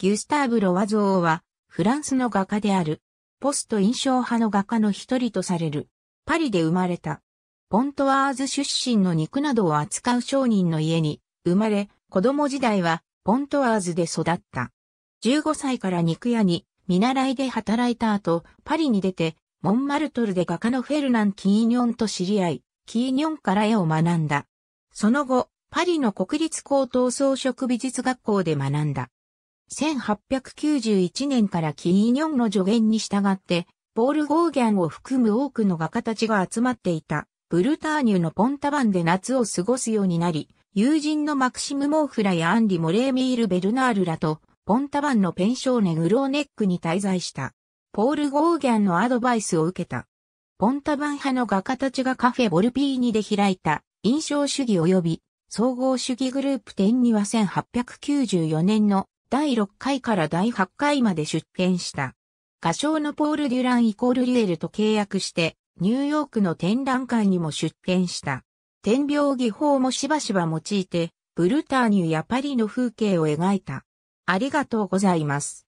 ギュスターブ・ロワゾーは、フランスの画家である、ポスト印象派の画家の一人とされる、パリで生まれた。ポントワーズ出身の肉などを扱う商人の家に生まれ、子供時代はポントワーズで育った。15歳から肉屋に見習いで働いた後、パリに出て、モンマルトルで画家のフェルナン・キーニョンと知り合い、キーニョンから絵を学んだ。その後、パリの国立高等装飾美術学校で学んだ。1891年からキーニョンの助言に従って、ポールゴーギャンを含む多くの画家たちが集まっていた、ブルターニュのポンタバンで夏を過ごすようになり、友人のマクシム・モーフラやアンリ・モレーミール・ベルナールらと、ポンタバンのペン少年グローネックに滞在した。ポール・ゴーギャンのアドバイスを受けた。ポンタバン派の画家たちがカフェ・ボルピーニで開いた、印象主義及び、総合主義グループ展には1894年の第6回から第8回まで出展した。歌唱のポール・デュランイコール・リュエルと契約して、ニューヨークの展覧会にも出展した。点描技法もしばしば用いて、ブルターニュやパリの風景を描いた。ありがとうございます。